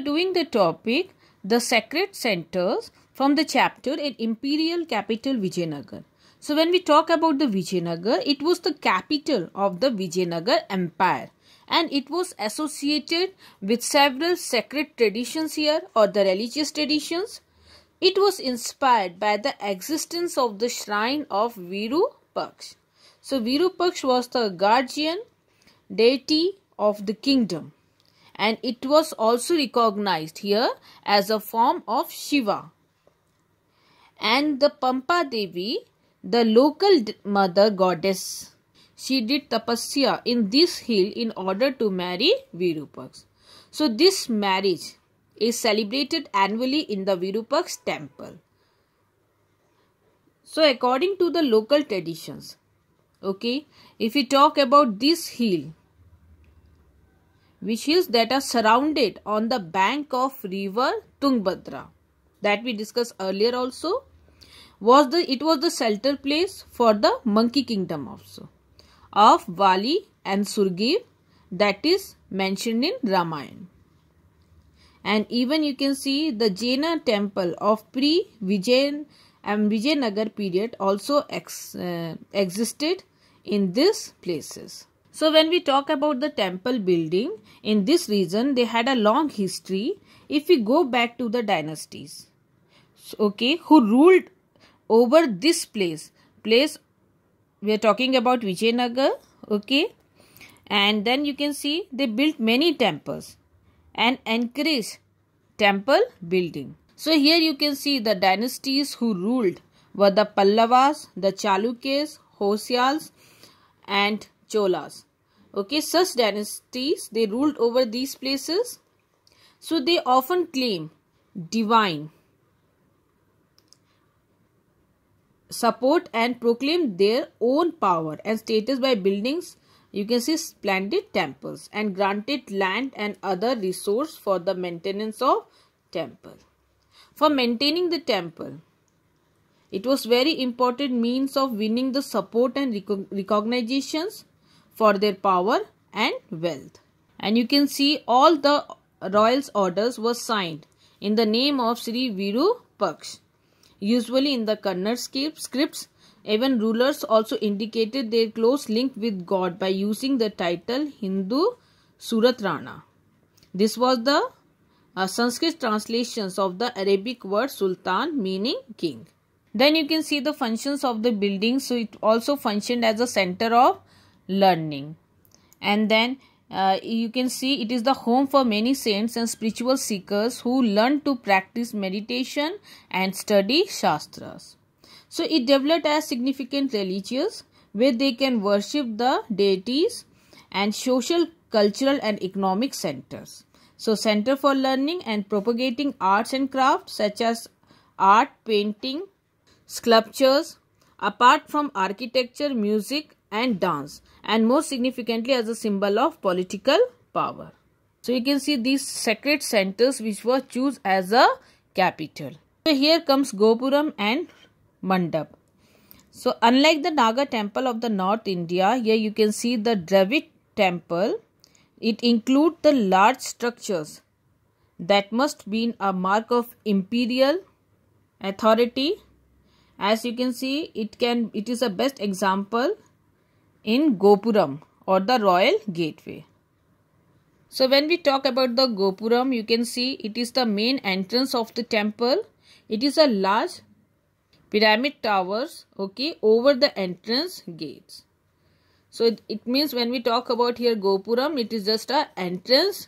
doing the topic, the sacred centers from the chapter in imperial capital Vijayanagar. So when we talk about the Vijayanagar, it was the capital of the Vijayanagar empire and it was associated with several sacred traditions here or the religious traditions. It was inspired by the existence of the shrine of Virupaksh. So Virupaksh was the guardian deity of the kingdom and it was also recognized here as a form of Shiva. And the Pampa Devi, the local mother goddess, she did tapasya in this hill in order to marry Virupaks. So this marriage is celebrated annually in the Virupaks temple. So according to the local traditions, okay, if we talk about this hill, which is that are surrounded on the bank of river Tungabhadra that we discussed earlier also was the it was the shelter place for the monkey kingdom also of Vali and Surgir that is mentioned in Ramayana. And even you can see the Jaina temple of pre-Vijayan and Vijayanagar period also ex, uh, existed in these places. So when we talk about the temple building, in this region they had a long history if we go back to the dynasties, okay, who ruled over this place. Place we are talking about Vijayanagar, okay. And then you can see they built many temples and encouraged temple building. So here you can see the dynasties who ruled were the Pallavas, the Chalukyas, Hosyals and Cholas. Okay, such dynasties, they ruled over these places. So they often claim divine support and proclaim their own power and status by buildings you can see splendid temples and granted land and other resource for the maintenance of temple for maintaining the temple it was very important means of winning the support and recognitions for their power and wealth. And you can see all the royals orders were signed in the name of Sri Viru Paksh. Usually in the Kannada scripts, even rulers also indicated their close link with God by using the title Hindu Surat Rana. This was the uh, Sanskrit translations of the Arabic word Sultan meaning king. Then you can see the functions of the building. So it also functioned as a center of learning and then uh, you can see it is the home for many saints and spiritual seekers who learn to practice meditation and study shastras so it developed as significant religious where they can worship the deities and social cultural and economic centers so center for learning and propagating arts and crafts such as art painting sculptures apart from architecture music and dance and most significantly as a symbol of political power. So you can see these sacred centers which were chosen as a capital. So here comes Gopuram and Mandap. So unlike the Naga temple of the North India, here you can see the Dravid temple. It includes the large structures that must be a mark of imperial authority. As you can see, it can it is a best example in Gopuram or the royal gateway. So, when we talk about the Gopuram, you can see it is the main entrance of the temple. It is a large pyramid towers, okay, over the entrance gates. So, it, means when we talk about here Gopuram, it is just a entrance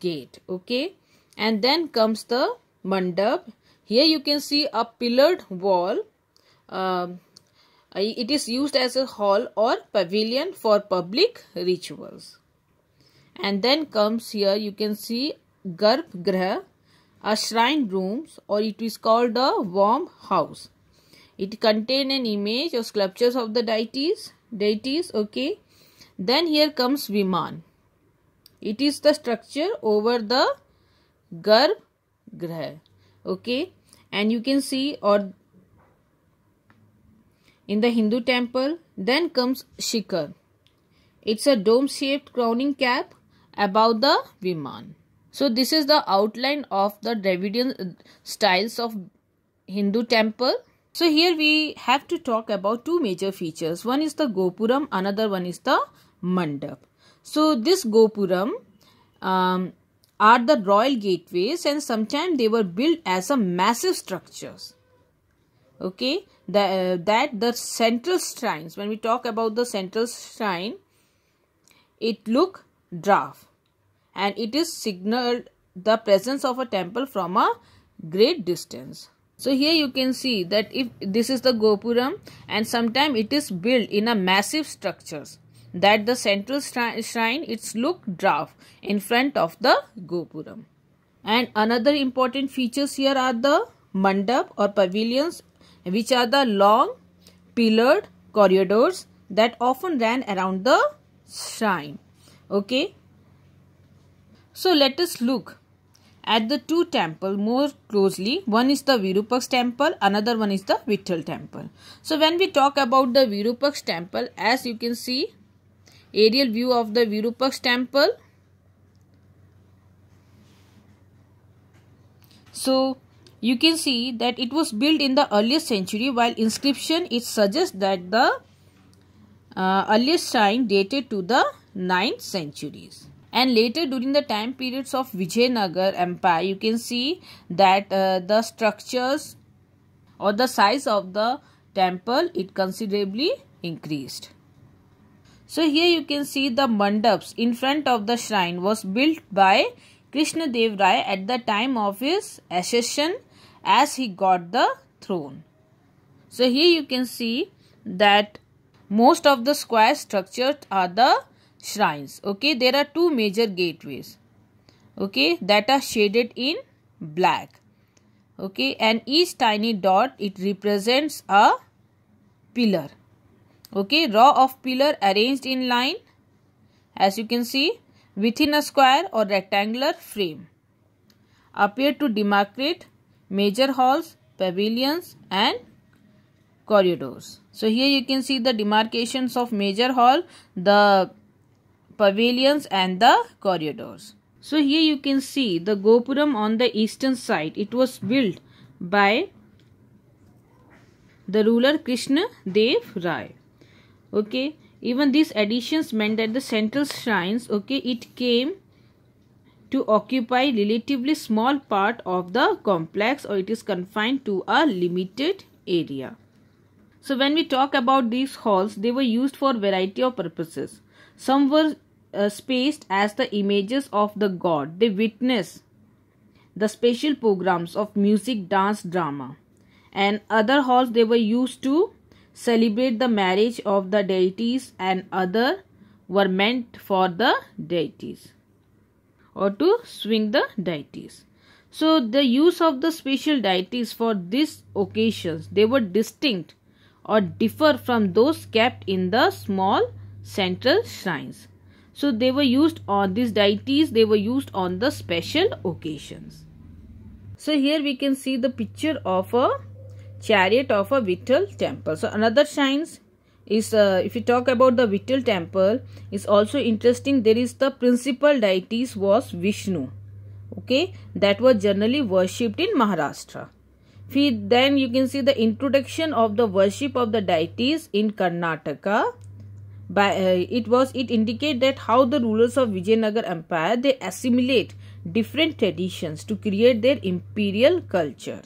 gate, okay. And then comes the mandap. Here you can see a pillared wall. Uh, it is used as a hall or pavilion for public rituals. And then comes here you can see grah a shrine rooms or it is called a warm house. It contains an image or sculptures of the deities, deities, okay. Then here comes Viman. It is the structure over the grah okay. And you can see or in the Hindu temple. Then comes Shikhar. It's a dome-shaped crowning cap above the Viman. So this is the outline of the Dravidian uh, styles of Hindu temple. So here we have to talk about two major features. One is the Gopuram, another one is the Mandap. So this Gopuram um, are the royal gateways and sometimes they were built as a massive structures okay that, uh, that the central shrine. when we talk about the central shrine it look draft and it is signaled the presence of a temple from a great distance so here you can see that if this is the gopuram and sometime it is built in a massive structures that the central shrine its look draft in front of the gopuram and another important features here are the mandap or pavilions which are the long pillared corridors that often ran around the shrine. Okay. So let us look at the two temple more closely. One is the Virupaksh temple, another one is the Vittal temple. So when we talk about the Virupaksh temple, as you can see, aerial view of the Virupaksh temple. So you can see that it was built in the earliest century while inscription it suggests that the uh, earliest shrine dated to the 9th centuries and later during the time periods of Vijayanagar empire you can see that uh, the structures or the size of the temple it considerably increased so here you can see the mandaps in front of the shrine was built by Krishna Dev Rai at the time of his accession as he got the throne. So here you can see that most of the square structures are the shrines. Okay, there are two major gateways. Okay, that are shaded in black. Okay, and each tiny dot it represents a pillar. Okay, row of pillar arranged in line as you can see within a square or rectangular frame appear to demarcate major halls, pavilions and corridors. So here you can see the demarcations of major hall, the pavilions and the corridors. So here you can see the Gopuram on the eastern side. It was built by the ruler Krishna Dev Rai. Okay. Even these additions meant that the central shrines, okay, it came to occupy relatively small part of the complex or it is confined to a limited area. So when we talk about these halls, they were used for variety of purposes. Some were uh, spaced as the images of the god. They witness the special programs of music, dance, drama. And other halls they were used to celebrate the marriage of the deities and other were meant for the deities or to swing the deities. So the use of the special deities for these occasions they were distinct or differ from those kept in the small central shrines. So they were used on these deities they were used on the special occasions. So here we can see the picture of a chariot of a Vittal temple. So another shines is uh, if you talk about the Vittal temple is also interesting there is the principal deities was Vishnu okay that was generally worshipped in Maharashtra then you can see the introduction of the worship of the deities in Karnataka by uh, it was it indicate that how the rulers of Vijayanagar empire they assimilate different traditions to create their imperial culture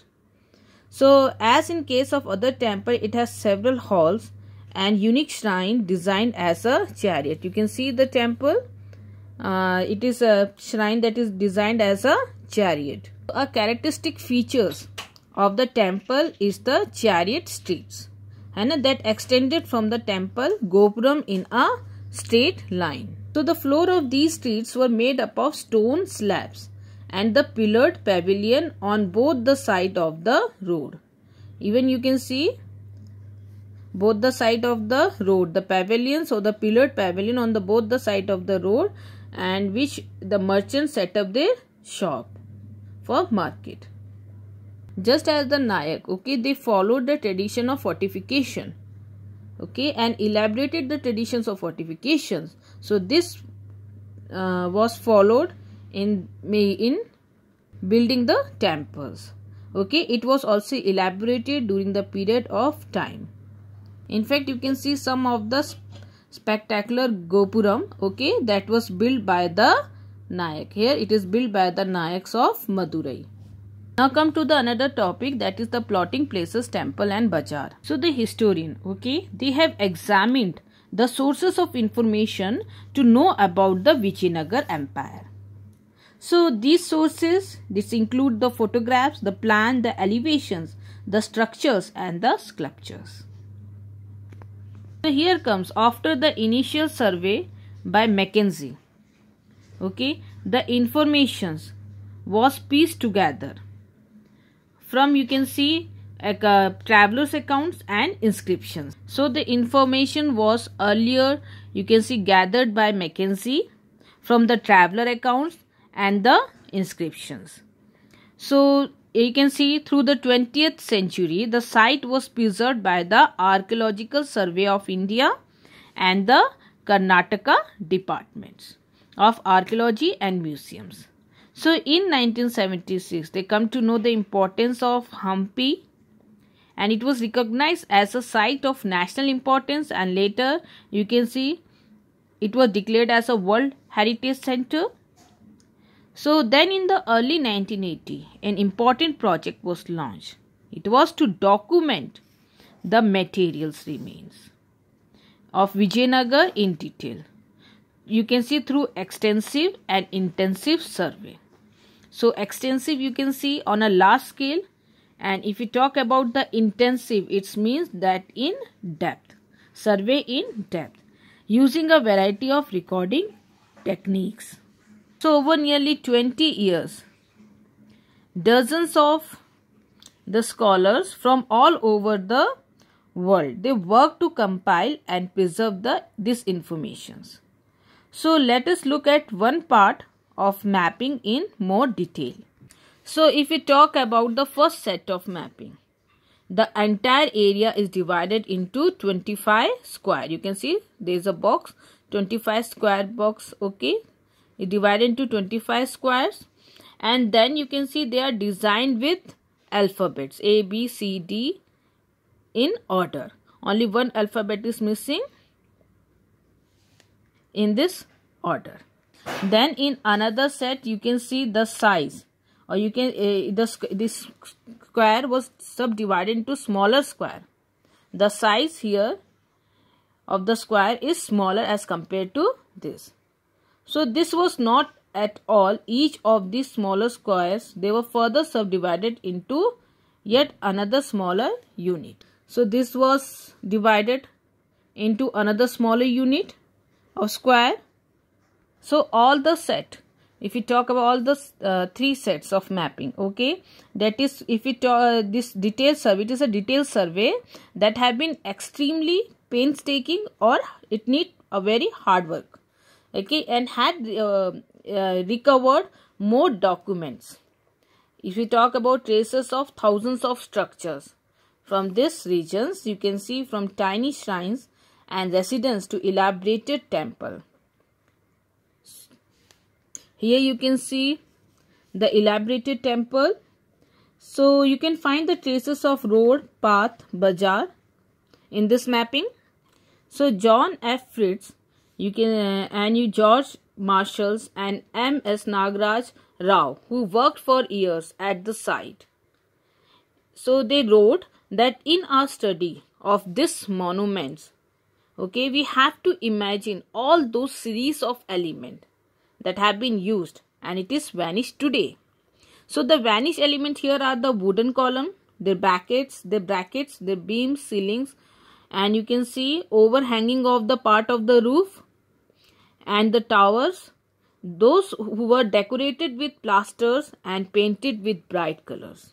so as in case of other temple it has several halls and unique shrine designed as a chariot. You can see the temple. Uh, it is a shrine that is designed as a chariot. A characteristic features of the temple is the chariot streets and that extended from the temple gopuram in a straight line. So the floor of these streets were made up of stone slabs and the pillared pavilion on both the side of the road. Even you can see both the side of the road the pavilion so the pillared pavilion on the both the side of the road and which the merchants set up their shop for market just as the nayak okay they followed the tradition of fortification okay and elaborated the traditions of fortifications so this uh, was followed in in building the temples okay it was also elaborated during the period of time in fact you can see some of the spectacular gopuram okay that was built by the nayak here it is built by the nayaks of madurai now come to the another topic that is the plotting places temple and bazaar so the historian okay they have examined the sources of information to know about the Vichinagar empire. So these sources, this include the photographs, the plan, the elevations, the structures and the sculptures. So here comes after the initial survey by Mackenzie. Okay, the information was pieced together from you can see uh, travelers accounts and inscriptions. So the information was earlier you can see gathered by Mackenzie from the traveler accounts and the inscriptions. So you can see through the 20th century the site was preserved by the Archaeological Survey of India and the Karnataka departments of archaeology and museums. So in 1976 they come to know the importance of Hampi and it was recognized as a site of national importance and later you can see it was declared as a World Heritage Center so then in the early 1980, an important project was launched. It was to document the materials remains of Vijayanagar in detail. You can see through extensive and intensive survey. So extensive you can see on a large scale and if you talk about the intensive it means that in depth. Survey in depth using a variety of recording techniques. So, over nearly 20 years, dozens of the scholars from all over the world, they work to compile and preserve the, disinformations. informations. So, let us look at one part of mapping in more detail. So, if we talk about the first set of mapping, the entire area is divided into 25 square. You can see there is a box, 25 square box, okay, Divided into 25 squares and then you can see they are designed with alphabets A, B, C, D in order. Only one alphabet is missing in this order. Then in another set you can see the size or you can uh, the, this square was subdivided into smaller square. The size here of the square is smaller as compared to this. So this was not at all each of these smaller squares. They were further subdivided into yet another smaller unit. So this was divided into another smaller unit of square. So all the set, if we talk about all the uh, three sets of mapping, okay, that is if we talk uh, this detailed survey, it is a detailed survey that have been extremely painstaking or it need a very hard work okay and had uh, uh, recovered more documents if we talk about traces of thousands of structures from this regions you can see from tiny shrines and residence to elaborated temple here you can see the elaborated temple so you can find the traces of road path bazaar in this mapping so john f fritz you can uh, and you George Marshalls and M. S. Nagaraj Rao, who worked for years at the site. So they wrote that in our study of this monuments, okay, we have to imagine all those series of elements that have been used and it is vanished today. So the vanished element here are the wooden column, their brackets, their brackets, their beams, ceilings, and you can see overhanging of the part of the roof and the towers, those who were decorated with plasters and painted with bright colors.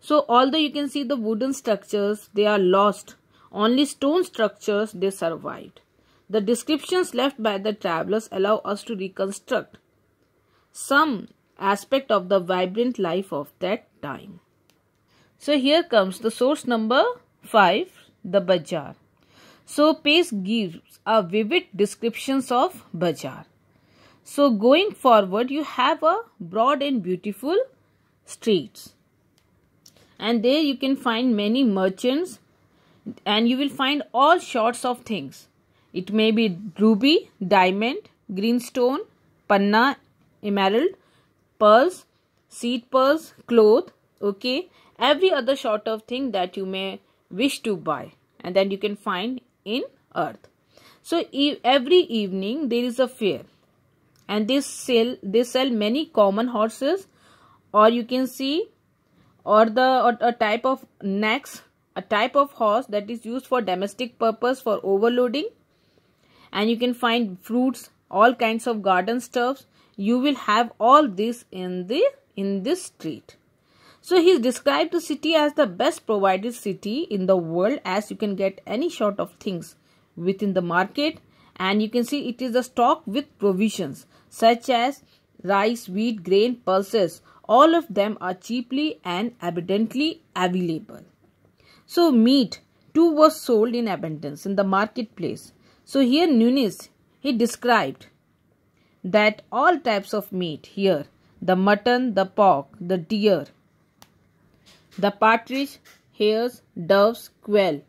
So although you can see the wooden structures, they are lost. Only stone structures, they survived. The descriptions left by the travelers allow us to reconstruct some aspect of the vibrant life of that time. So here comes the source number 5, the Bajar. So Pace gives a vivid descriptions of Bajar. So going forward you have a broad and beautiful streets. And there you can find many merchants and you will find all sorts of things. It may be ruby, diamond, green stone, panna, emerald, pearls, seed pearls, cloth, okay, every other sort of thing that you may wish to buy and then you can find in earth. So e every evening there is a fair and they sell they sell many common horses or you can see or the or a type of necks, a type of horse that is used for domestic purpose for overloading and you can find fruits all kinds of garden stuffs you will have all this in the in this street so he described the city as the best provided city in the world as you can get any sort of things within the market and you can see it is a stock with provisions such as rice, wheat, grain, pulses. All of them are cheaply and abundantly available. So meat too was sold in abundance in the marketplace. So here Nunes, he described that all types of meat here, the mutton, the pork, the deer, the partridge, hares, doves, quail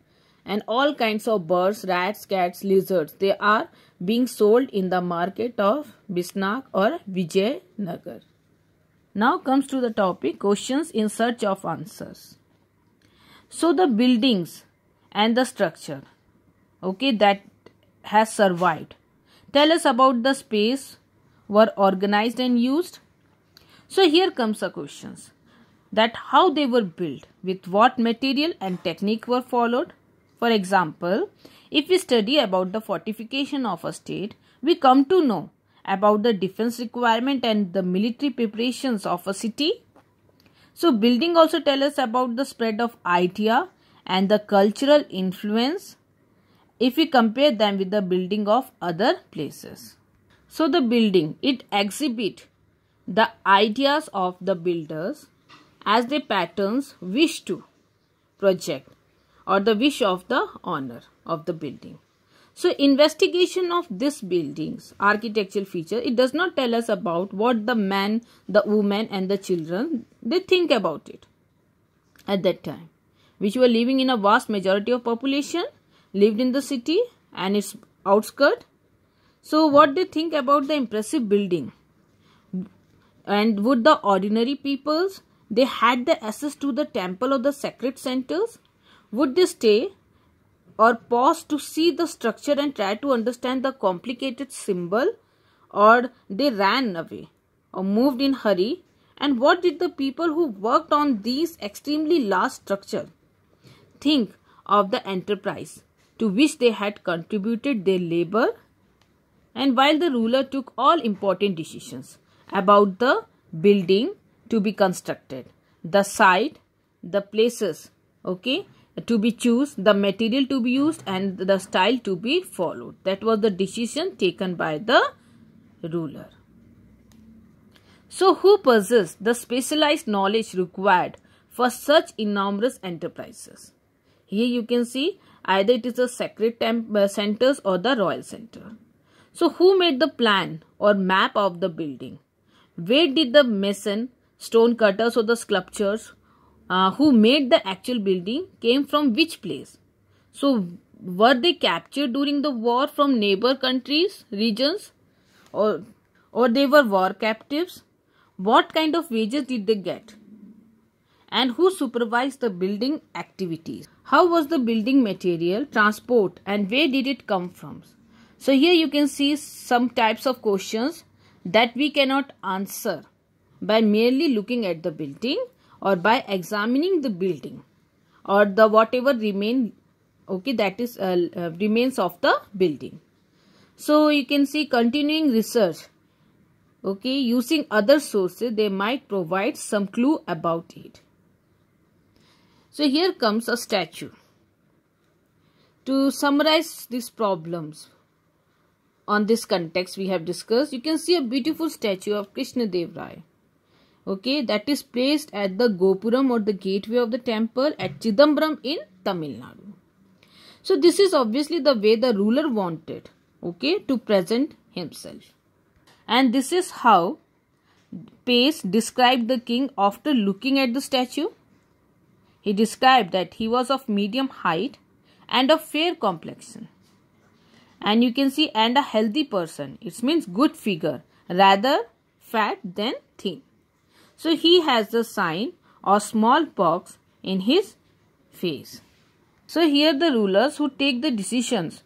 and all kinds of birds, rats, cats, lizards. They are being sold in the market of Bisnak or Vijaynagar. Now comes to the topic questions in search of answers. So the buildings and the structure okay that has survived. Tell us about the space were organized and used. So here comes the questions that how they were built, with what material and technique were followed. For example, if we study about the fortification of a state, we come to know about the defense requirement and the military preparations of a city. So building also tell us about the spread of idea and the cultural influence if we compare them with the building of other places. So the building, it exhibit the ideas of the builders as the patron's wish to project or the wish of the owner of the building. So investigation of this building's architectural feature, it does not tell us about what the man, the woman and the children, they think about it at that time, which were living in a vast majority of population, lived in the city and its outskirts. So what they think about the impressive building and would the ordinary peoples they had the access to the temple or the sacred centers? Would they stay or pause to see the structure and try to understand the complicated symbol? Or they ran away or moved in hurry? And what did the people who worked on these extremely large structure think of the enterprise to which they had contributed their labor? And while the ruler took all important decisions about the building, to be constructed the site the places okay to be choose the material to be used and the style to be followed that was the decision taken by the ruler so who possessed the specialized knowledge required for such enormous enterprises here you can see either it is the sacred temple uh, centers or the royal center so who made the plan or map of the building where did the mason stone cutters or the sculptures uh, who made the actual building came from which place. So, were they captured during the war from neighbor countries, regions, or, or they were war captives? What kind of wages did they get? And who supervised the building activities? How was the building material, transport, and where did it come from? So, here you can see some types of questions that we cannot answer by merely looking at the building or by examining the building or the whatever remain okay that is uh, uh, remains of the building so you can see continuing research okay using other sources they might provide some clue about it so here comes a statue to summarize these problems on this context we have discussed you can see a beautiful statue of krishna dev rai okay that is placed at the gopuram or the gateway of the temple at chidambaram in tamil nadu so this is obviously the way the ruler wanted okay to present himself and this is how pace described the king after looking at the statue he described that he was of medium height and of fair complexion and you can see and a healthy person it means good figure rather fat than thin so he has the sign or smallpox in his face. So here the rulers who take the decisions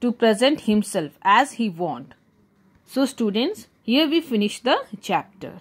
to present himself as he want. So students, here we finish the chapter.